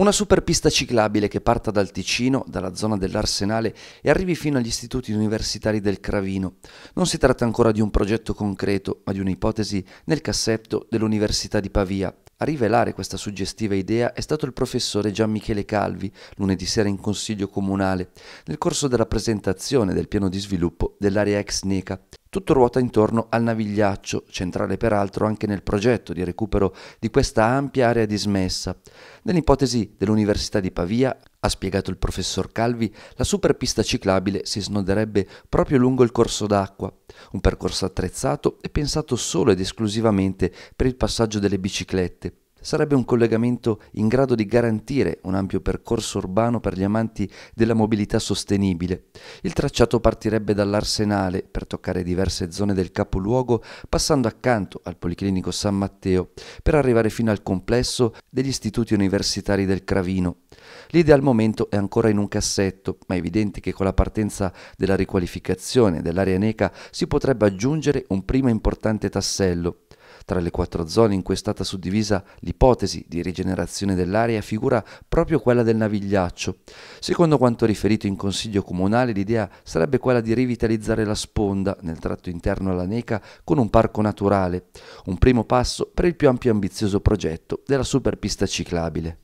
Una superpista ciclabile che parta dal Ticino, dalla zona dell'Arsenale e arrivi fino agli istituti universitari del Cravino. Non si tratta ancora di un progetto concreto, ma di un'ipotesi nel cassetto dell'Università di Pavia. A rivelare questa suggestiva idea è stato il professore Gian Michele Calvi, lunedì sera in Consiglio Comunale, nel corso della presentazione del piano di sviluppo dell'area ex NECA. Tutto ruota intorno al Navigliaccio, centrale peraltro anche nel progetto di recupero di questa ampia area dismessa. Nell'ipotesi dell'Università di Pavia, ha spiegato il professor Calvi, la superpista ciclabile si snoderebbe proprio lungo il corso d'acqua, un percorso attrezzato e pensato solo ed esclusivamente per il passaggio delle biciclette. Sarebbe un collegamento in grado di garantire un ampio percorso urbano per gli amanti della mobilità sostenibile. Il tracciato partirebbe dall'Arsenale per toccare diverse zone del capoluogo, passando accanto al Policlinico San Matteo, per arrivare fino al complesso degli istituti universitari del Cravino. L'idea al momento è ancora in un cassetto, ma è evidente che con la partenza della riqualificazione dell'area NECA si potrebbe aggiungere un primo importante tassello. Tra le quattro zone in cui è stata suddivisa l'ipotesi di rigenerazione dell'area figura proprio quella del Navigliaccio. Secondo quanto riferito in Consiglio Comunale, l'idea sarebbe quella di rivitalizzare la sponda nel tratto interno alla Neca con un parco naturale, un primo passo per il più ampio e ambizioso progetto della superpista ciclabile.